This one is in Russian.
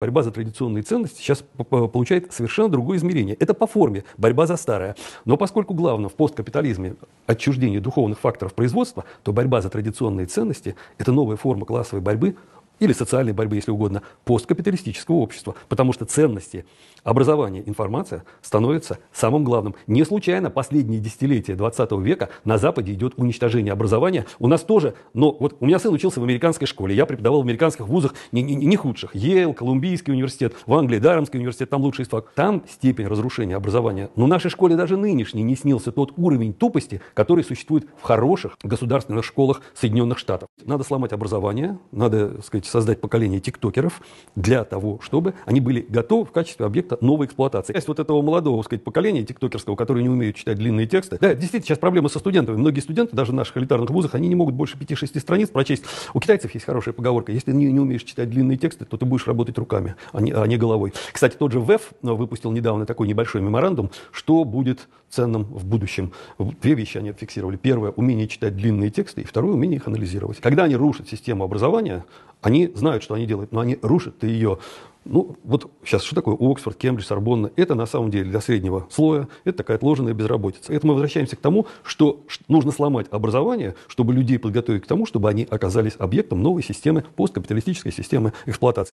Борьба за традиционные ценности сейчас получает совершенно другое измерение. Это по форме борьба за старое. Но поскольку главное в посткапитализме отчуждение духовных факторов производства, то борьба за традиционные ценности – это новая форма классовой борьбы, или социальной борьбы, если угодно, посткапиталистического общества, потому что ценности, образование, информация становятся самым главным. Не случайно последние десятилетия 20 века на Западе идет уничтожение образования. У нас тоже, но вот у меня сын учился в американской школе, я преподавал в американских вузах не, не, не худших. Йейл, Колумбийский университет, в Англии Дарамский университет, там лучший факт. Там степень разрушения образования. Но нашей школе даже нынешний не снился тот уровень тупости, который существует в хороших государственных школах Соединенных Штатов. Надо сломать образование, надо, сказать, создать поколение тиктокеров для того, чтобы они были готовы в качестве объекта новой эксплуатации. Часть вот этого молодого, сказать, поколения тиктокерского, которые не умеют читать длинные тексты. Да, действительно, сейчас проблема со студентами. Многие студенты, даже в наших элитарных вузах, они не могут больше 5-6 страниц прочесть. У китайцев есть хорошая поговорка. Если не, не умеешь читать длинные тексты, то ты будешь работать руками, а не, а не головой. Кстати, тот же ВЭФ э, выпустил недавно такой небольшой меморандум, что будет ценным в будущем. Две вещи они фиксировали. Первое – умение читать длинные тексты, и второе – умение их анализировать. Когда они рушат систему образования, они они знают, что они делают, но они рушат ее. Ну, вот сейчас, что такое Оксфорд, Кембридж, Сорбонна? Это на самом деле для среднего слоя, это такая отложенная безработица. Это мы возвращаемся к тому, что нужно сломать образование, чтобы людей подготовить к тому, чтобы они оказались объектом новой системы, посткапиталистической системы эксплуатации.